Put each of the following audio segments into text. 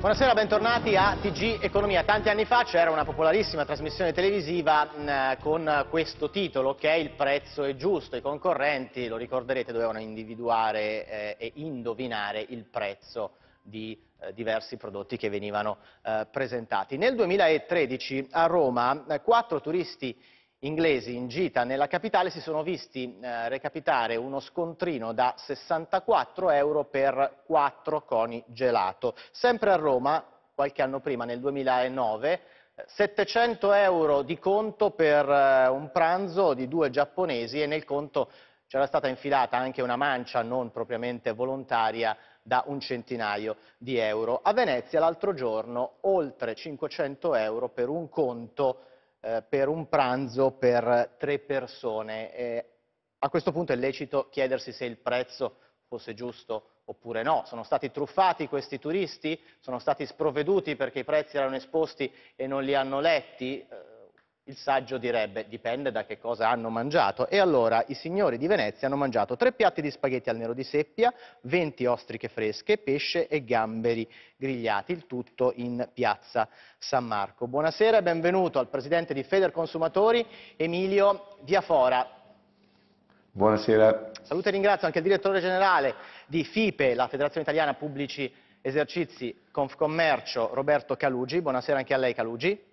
Buonasera, bentornati a TG Economia. Tanti anni fa c'era una popolarissima trasmissione televisiva mh, mm, con questo titolo che è Il prezzo è giusto. I concorrenti, lo ricorderete, dovevano individuare eh, e indovinare il prezzo di eh, diversi prodotti che venivano eh, presentati. Nel 2013 a Roma eh, quattro turisti inglesi in gita nella capitale si sono visti eh, recapitare uno scontrino da 64 euro per 4 coni gelato. Sempre a Roma, qualche anno prima, nel 2009, 700 eh, euro di conto per eh, un pranzo di due giapponesi e nel conto c'era stata infilata anche una mancia non propriamente volontaria da un centinaio di euro. A Venezia l'altro giorno oltre 500 euro per un conto eh, per un pranzo per tre persone. Eh, a questo punto è lecito chiedersi se il prezzo fosse giusto oppure no. Sono stati truffati questi turisti? Sono stati sprovveduti perché i prezzi erano esposti e non li hanno letti? Eh, il saggio direbbe, dipende da che cosa hanno mangiato. E allora i signori di Venezia hanno mangiato tre piatti di spaghetti al nero di seppia, 20 ostriche fresche, pesce e gamberi grigliati, il tutto in piazza San Marco. Buonasera e benvenuto al presidente di Feder Consumatori, Emilio Viafora. Buonasera. Saluto e ringrazio anche il direttore generale di FIPE, la Federazione Italiana Pubblici Esercizi Confcommercio, Roberto Calugi. Buonasera anche a lei Calugi.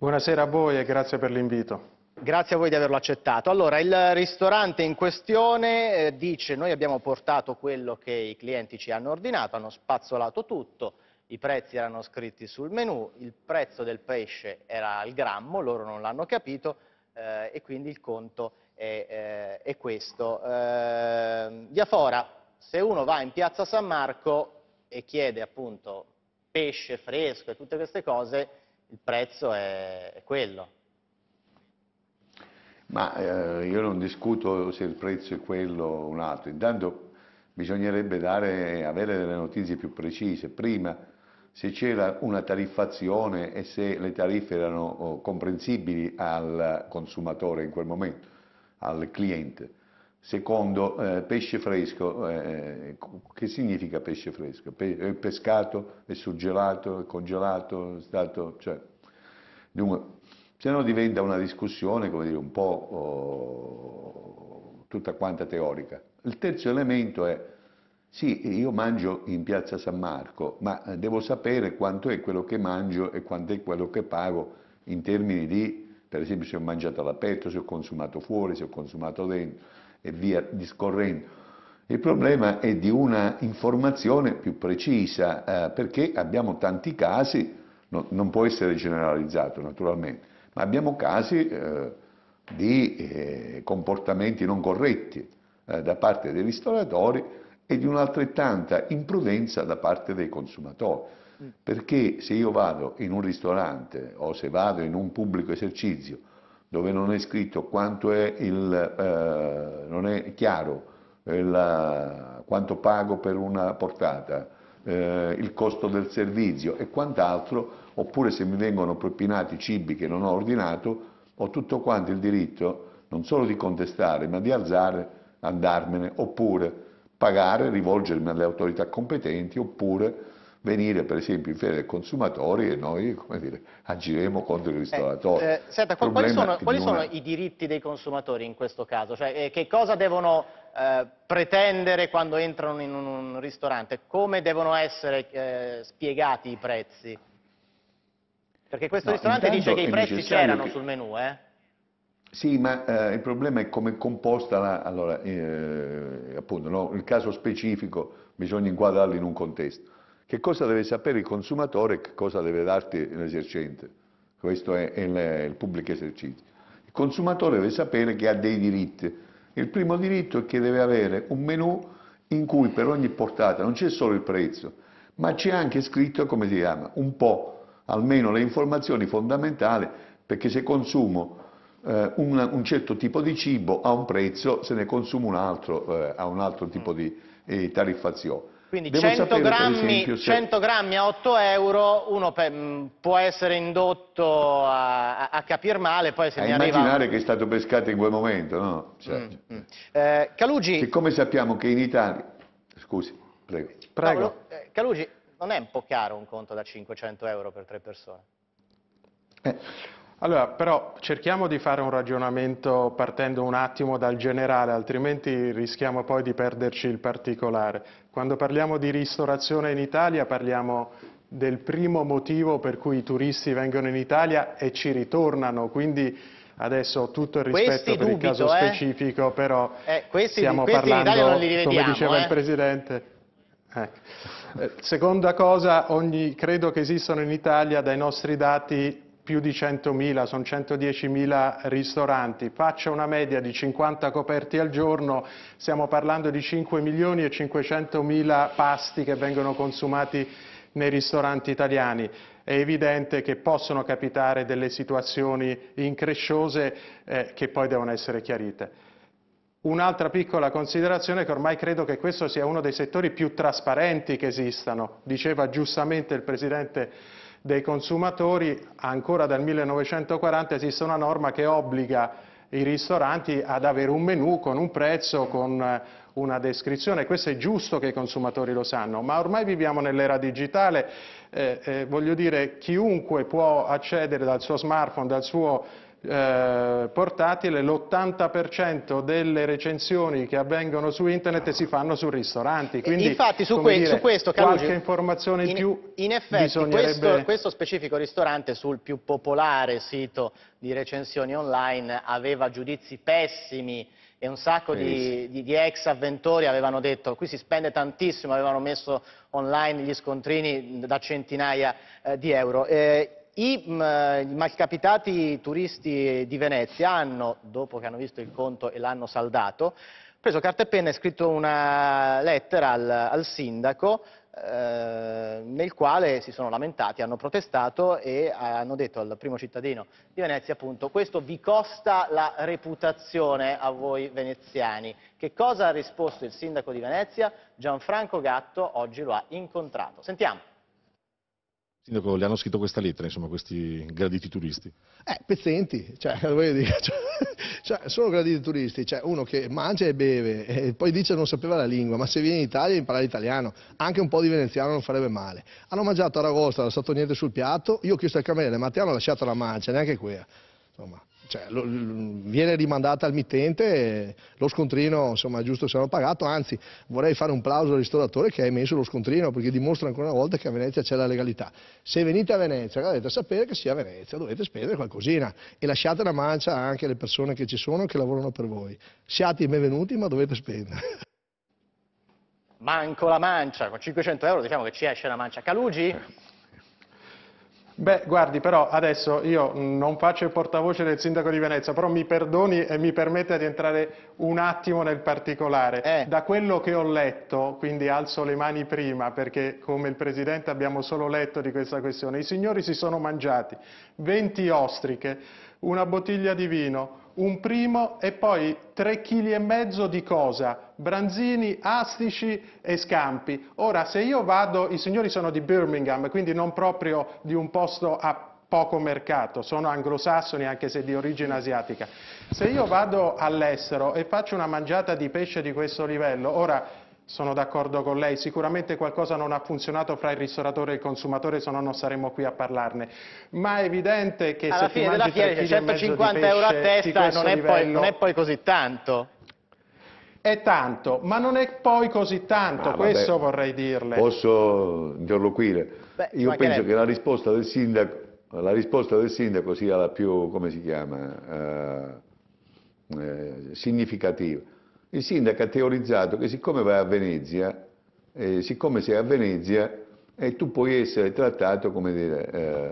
Buonasera a voi e grazie per l'invito. Grazie a voi di averlo accettato. Allora, il ristorante in questione eh, dice noi abbiamo portato quello che i clienti ci hanno ordinato, hanno spazzolato tutto, i prezzi erano scritti sul menu, il prezzo del pesce era al grammo, loro non l'hanno capito eh, e quindi il conto è, eh, è questo. Diafora, ehm, se uno va in piazza San Marco e chiede appunto pesce fresco e tutte queste cose, il prezzo è, è quello. Ma eh, io non discuto se il prezzo è quello o un altro, intanto bisognerebbe dare, avere delle notizie più precise. Prima se c'era una tariffazione e se le tariffe erano oh, comprensibili al consumatore in quel momento, al cliente. Secondo, eh, pesce fresco, eh, eh, che significa pesce fresco? Pe pescato, è surgelato, è congelato, è stato, cioè, dunque, se no diventa una discussione, come dire, un po' oh, tutta quanta teorica. Il terzo elemento è, sì, io mangio in piazza San Marco, ma eh, devo sapere quanto è quello che mangio e quanto è quello che pago in termini di, per esempio, se ho mangiato all'aperto, se ho consumato fuori, se ho consumato dentro e via discorrendo. Il problema è di una informazione più precisa, eh, perché abbiamo tanti casi, no, non può essere generalizzato naturalmente, ma abbiamo casi eh, di eh, comportamenti non corretti eh, da parte dei ristoratori e di un'altrettanta imprudenza da parte dei consumatori. Mm. Perché se io vado in un ristorante o se vado in un pubblico esercizio dove non è scritto quanto è il, eh, non è chiaro eh, la, quanto pago per una portata, eh, il costo del servizio e quant'altro, oppure se mi vengono propinati cibi che non ho ordinato, ho tutto quanto il diritto non solo di contestare, ma di alzare, andarmene, oppure pagare, rivolgermi alle autorità competenti, oppure venire per esempio in fede dei consumatori e noi dire, agiremo contro i ristoratori. Eh, eh, senta, quali, sono, quali una... sono, i diritti dei consumatori in questo caso? Cioè, eh, che cosa devono eh, pretendere quando entrano in un ristorante? Come devono essere eh, spiegati i prezzi? Perché questo no, ristorante dice che i prezzi c'erano che... sul menù, eh? sì, ma eh, il problema è come è composta la... Allora, eh, appunto, no? il caso specifico bisogna inquadrarlo in un contesto. Che cosa deve sapere il consumatore e che cosa deve darti l'esercente? Questo è il, il pubblico esercizio. Il consumatore deve sapere che ha dei diritti. Il primo diritto è che deve avere un menu in cui per ogni portata non c'è solo il prezzo, ma c'è anche scritto, come si chiama, un po', almeno le informazioni fondamentali, perché se consumo eh, un, un, certo tipo di cibo a un prezzo, se ne consumo un altro eh, a un altro tipo di eh, tariffazione. Quindi 100 grammi, se... 100 grammi, a 8 euro uno mm, può essere indotto a, a, capir male, poi se a ne arriva... immaginare che è stato pescato in quel momento, no? Cioè, mm, cioè. mm. Eh, Calugi... Siccome sappiamo che in Italia... Scusi, prego. prego. No, eh, Calugi, non è un po' caro un conto da 500 euro per tre persone? Eh. Allora, però cerchiamo di fare un ragionamento partendo un attimo dal generale, altrimenti rischiamo poi di perderci il particolare. Quando parliamo di ristorazione in Italia parliamo del primo motivo per cui i turisti vengono in Italia e ci ritornano, quindi adesso tutto il rispetto questi per dubito, il caso eh. specifico, eh? però eh, questi, stiamo questi parlando, come diceva eh? il Presidente, Ecco. Eh, seconda cosa, ogni, credo che esistano in Italia dai nostri dati più di 100.000, sono 110.000 ristoranti, faccia una media di 50 coperti al giorno, stiamo parlando di 5 milioni e 500.000 pasti che vengono consumati nei ristoranti italiani. È evidente che possono capitare delle situazioni incresciose eh, che poi devono essere chiarite. Un'altra piccola considerazione è che ormai credo che questo sia uno dei settori più trasparenti che esistano. Diceva giustamente il Presidente dei consumatori, ancora dal 1940 esiste una norma che obbliga i ristoranti ad avere un menù con un prezzo, con eh, una descrizione, questo è giusto che i consumatori lo sanno, ma ormai viviamo nell'era digitale, eh, eh, voglio dire chiunque può accedere dal suo smartphone, dal suo eh, portatile l'80% delle recensioni che avvengono su internet si fanno su ristoranti. Quindi, Infatti su, que dire, su questo, Calugi, qualche informazione in, in più in effetti, bisognerebbe... questo, questo specifico ristorante sul più popolare sito di recensioni online aveva giudizi pessimi e un sacco di, di, di, ex avventori avevano detto qui si spende tantissimo, avevano messo online gli scontrini da centinaia eh, di euro. Eh, Mm, I malcapitati turisti di Venezia hanno, dopo che hanno visto il conto e l'hanno saldato, preso carta e penna e scritto una lettera al, al sindaco eh, nel quale si sono lamentati, hanno protestato e hanno detto al primo cittadino di Venezia appunto questo vi costa la reputazione a voi veneziani. Che cosa ha risposto il sindaco di Venezia? Gianfranco Gatto oggi lo ha incontrato. Sentiamo. Sindaco, le hanno scritto questa lettera, insomma, questi graditi turisti? Eh, pezzenti, cioè, voglio dire, cioè, cioè, sono graditi turisti, cioè uno che mangia e beve, e poi dice non sapeva la lingua, ma se viene in Italia impara l'italiano, anche un po' di veneziano non farebbe male. Hanno mangiato a Ragosta, non è stato niente sul piatto, io ho chiesto al cameriere, ma ti hanno lasciato la mancia, neanche quella, insomma cioè, lo, viene rimandata al mittente, lo scontrino insomma, è giusto se hanno pagato, anzi vorrei fare un plauso al ristoratore che ha emesso lo scontrino perché dimostra ancora una volta che a Venezia c'è la legalità. Se venite a Venezia dovete sapere che sia a Venezia, dovete spendere qualcosina e lasciate la mancia anche alle persone che ci sono e che lavorano per voi. Siate i benvenuti ma dovete spendere. Manco la mancia, con 500 euro diciamo che ci esce la mancia. Calugi? Eh. Beh, guardi, però adesso io non faccio il portavoce del sindaco di Venezia, però mi perdoni e mi permetta di entrare un attimo nel particolare. Eh. Da quello che ho letto, quindi alzo le mani prima, perché come il Presidente abbiamo solo letto di questa questione, i signori si sono mangiati 20 ostriche, una bottiglia di vino, un primo e poi 3,5 kg di cosa? Branzini, astici e scampi. Ora, se io vado, i signori sono di Birmingham, quindi non proprio di un posto a poco mercato, sono anglosassoni anche se di origine asiatica. Se io vado all'estero e faccio una mangiata di pesce di questo livello, ora sono d'accordo con lei, sicuramente qualcosa non ha funzionato fra il ristoratore e il consumatore, se no non saremmo qui a parlarne, ma è evidente che Alla se fine della fine, 150 euro a testa non è, livello... poi, non è poi così tanto. È tanto, ma non è poi così tanto, ah, questo vorrei dirle. Posso interloquire? Beh, Io penso che la risposta, sindaco, la risposta, del sindaco, sia la più, come si chiama, eh, eh, significativa. Il sindaco ha teorizzato che siccome vai a Venezia, eh, siccome sei a Venezia, eh, tu puoi essere trattato come dire, eh,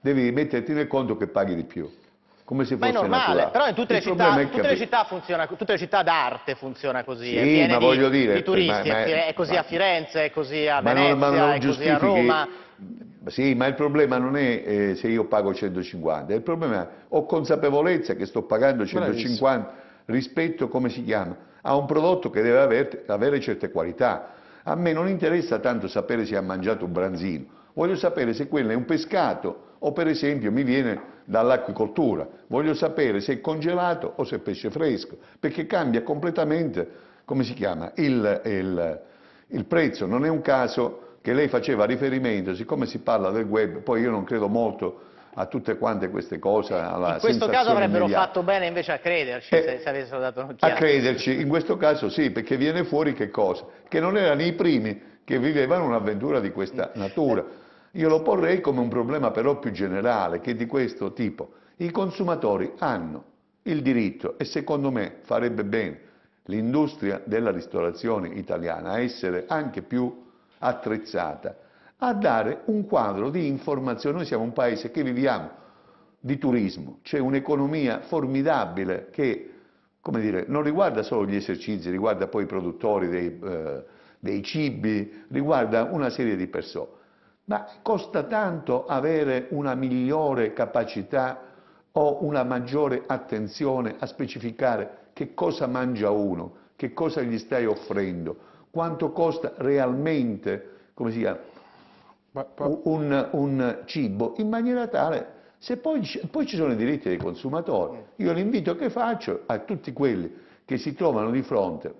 devi metterti nel conto che paghi di più. Come se fosse ma è normale, naturale. però in tutte, le città, tutte le città, funziona, tutte le città d'arte funziona così, sì, ma di, dire, di turisti, ma, ma, è così a Firenze, è così a Venezia, non, non è così a Roma. Sì, ma il problema non è eh, se io pago 150, il problema è ho consapevolezza che sto pagando 150 rispetto, come si chiama, a un prodotto che deve avere, avere certe qualità. A me non interessa tanto sapere se ha mangiato un branzino, voglio sapere se quello è un pescato o per esempio mi viene dall'acquicoltura, voglio sapere se è congelato o se è pesce fresco, perché cambia completamente, come si chiama, il, il, il prezzo. Non è un caso che lei faceva riferimento, siccome si parla del web, poi io non credo molto a tutte quante queste cose. Eh, alla in questo caso avrebbero immediata. fatto bene invece a crederci, eh, se, se avessero dato un'occhiata. A crederci, in questo caso sì, perché viene fuori che cosa? Che non erano i primi che vivevano un'avventura di questa mm. natura. Io lo porrei come un problema però più generale, che è di questo tipo. I consumatori hanno il diritto, e secondo me farebbe bene l'industria della ristorazione italiana a essere anche più attrezzata a dare un quadro di informazione. Noi siamo un paese che viviamo di turismo, c'è un'economia formidabile che dire, non riguarda solo gli esercizi, riguarda poi i produttori dei, eh, dei cibi, riguarda una serie di persone. Ma costa tanto avere una migliore capacità o una maggiore attenzione a specificare che cosa mangia uno, che cosa gli stai offrendo, quanto costa realmente, come si chiama, un, un cibo in maniera tale poi, poi, ci sono i diritti dei consumatori. Mm. Io l'invito che faccio a tutti quelli che si trovano di fronte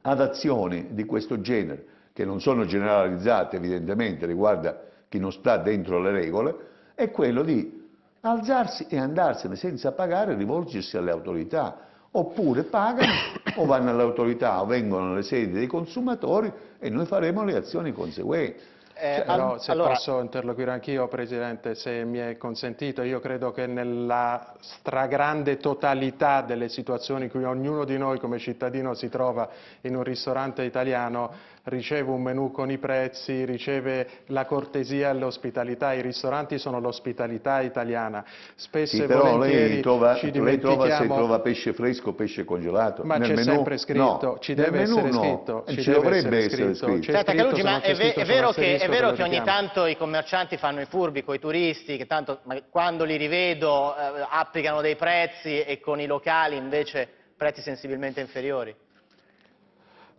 ad azioni di questo genere, che non sono generalizzate evidentemente, riguarda chi non sta dentro le regole, è quello di alzarsi e andarsene senza pagare, rivolgersi alle autorità. Oppure pagano o vanno alle autorità o vengono alle sedi dei consumatori e noi faremo le azioni conseguenti. Eh, cioè, Però, se allora... posso interloquire anch'io, Presidente, se mi è consentito, io credo che nella stragrande totalità delle situazioni in cui ognuno di noi come cittadino si trova in un ristorante italiano, riceve un menù con i prezzi, riceve la cortesia e l'ospitalità, i ristoranti sono l'ospitalità italiana. Spesso sì, però lei trova, lei trova, se trova pesce fresco o pesce congelato. Ma c'è sempre scritto, no. ci deve menù, essere no. scritto. Ci, ci dovrebbe essere, scritto. scritto. Senta, Calucci, ma è, scritto, è, vero che, è, vero che, ogni tanto i commercianti fanno i furbi con i turisti, che tanto quando li rivedo eh, applicano dei prezzi e con i locali invece prezzi sensibilmente inferiori?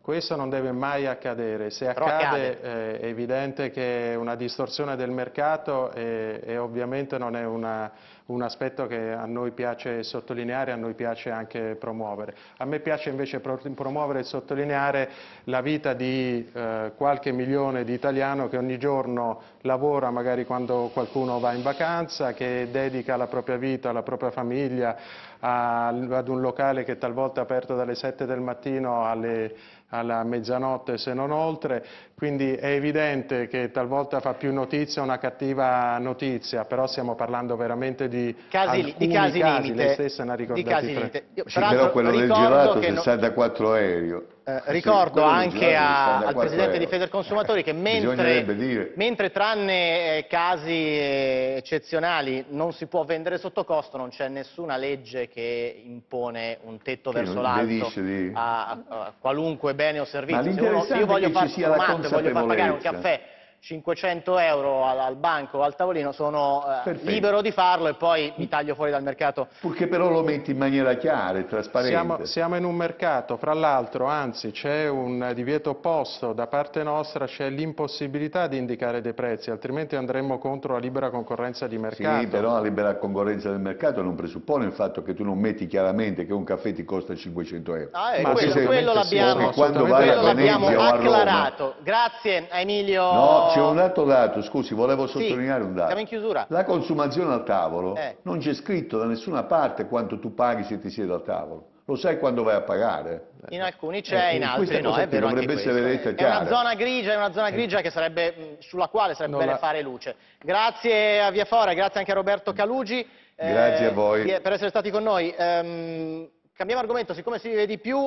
Questo non deve mai accadere, se accade, accade. Eh, è evidente che è una distorsione del mercato e, e ovviamente non è una un aspetto che a noi piace sottolineare, a noi piace anche promuovere. A me piace invece promuovere e sottolineare la vita di eh, qualche milione di italiani che ogni giorno lavora magari quando qualcuno va in vacanza, che dedica la propria vita, la propria famiglia a, ad un locale che talvolta è aperto dalle 7 del mattino alle alla mezzanotte se non oltre, quindi è evidente che talvolta fa più notizia una cattiva notizia, però stiamo parlando veramente di di casi, alcuni di casi, casi limite, lei stessa ne ha ricordati tre. Io, sì, però quello del gelato, 64 non... euro. Eh, ricordo sì, anche a, al Presidente euro. di Federconsumatori che mentre, mentre tranne eh, casi eh, eccezionali non si può vendere sotto costo, non c'è nessuna legge che impone un tetto che verso l'alto di... a, a, a, qualunque bene o servizio. Se uno, io voglio fare un matto e voglio far pagare un caffè 500 euro al, al banco o al tavolino, sono eh, libero di farlo e poi mi taglio fuori dal mercato. Purché però lo metti in maniera chiara e trasparente. Siamo, siamo in un mercato, fra l'altro, anzi c'è un divieto opposto, da parte nostra c'è l'impossibilità di indicare dei prezzi, altrimenti andremmo contro la libera concorrenza di mercato. Sì, però la libera concorrenza del mercato non presuppone il fatto che tu non metti chiaramente che un caffè ti costa 500 euro. Ah, Ma quello, quello l'abbiamo acclarato. Grazie a Emilio. No, c'è un altro dato, scusi, volevo sottolineare sì, un dato. Siamo in chiusura. La consumazione al tavolo eh. non c'è scritto da nessuna parte quanto tu paghi se ti siedi al tavolo. Lo sai quando vai a pagare? In alcuni c'è, eh, in altri no, è vero dovrebbe essere questo. È una zona grigia, è una zona eh. grigia sarebbe, sulla quale sarebbe non bene la... fare luce. Grazie a Via Fora, grazie anche a Roberto Calugi. Grazie eh, a voi. Per essere stati con noi. Um, cambiamo argomento, siccome si vive di più...